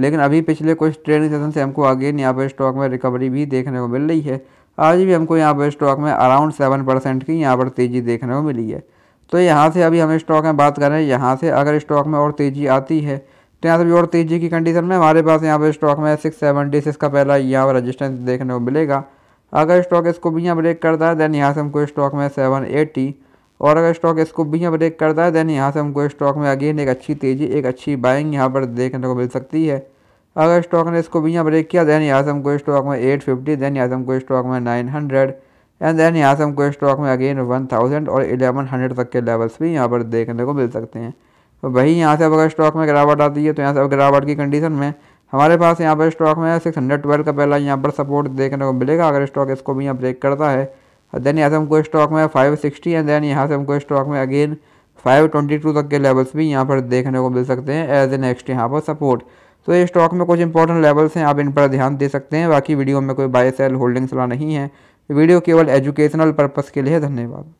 लेकिन अभी पिछले कुछ ट्रेडिंग सेशन से हमको अगेन यहाँ पर स्टॉक में रिकवरी भी देखने को मिल रही है आज भी हमको यहाँ पर स्टॉक में अराउंड सेवन परसेंट की यहाँ पर तेज़ी देखने को मिली है तो यहाँ से अभी हम स्टॉक में बात करें यहाँ से अगर स्टॉक में और तेज़ी आती है तो यहाँ से भी और तेज़ी की कंडीशन में हमारे पास यहाँ पर स्टॉक में सिक्स सेवन डिस इसका पहला यहाँ पर रजिस्टेंस देखने को मिलेगा अगर स्टॉक इसको भी यहाँ ब्रेक करता है देन यहाँ से हमको स्टॉक में सेवन एटी और अगर स्टॉक इसको भी यहाँ ब्रेक करता है देन यहाँ से हमको स्टॉक में अगेन एक अच्छी तेज़ी एक अच्छी बाइंग यहाँ पर देखने को मिल सकती है अगर स्टॉक ने इसको भी यहाँ ब्रेक किया देन यहाँ से हमको स्टॉक में एट फिफ्टी देन यहाँ से हमको स्टॉक में नाइन हंड्रेड एंड देन यहाँ से हमको स्टॉक में अगेन वन थाउजेंड और एलेवन हंड्रेड तक के लेवल्स भी यहाँ पर देखने को मिल सकते हैं तो वही यहाँ से अब अगर स्टॉक में गिरावट आती है तो यहाँ से अब गिरावट की कंडीशन में हमारे पास यहाँ पर स्टॉक में सिक्स हंड्रेड ट्वेल्व का पहला यहाँ पर सपोर्ट देखने को मिलेगा अगर स्टॉक इसको भी यहाँ ब्रेक करता है और देन यहाँ से हमको स्टॉक में 560 एंड देन यहाँ से हमको स्टॉक में अगेन 522 तक के लेवल्स भी यहाँ पर देखने को मिल सकते हैं एज ए नेक्स्ट यहाँ पर सपोर्ट तो ये स्टॉक में कुछ इंपॉर्टेंट लेवल्स हैं आप इन पर ध्यान दे सकते हैं बाकी वीडियो में कोई बाय सेल होल्डिंग्स वाला नहीं है वीडियो केवल एजुकेशनल पर्पज़ के लिए धन्यवाद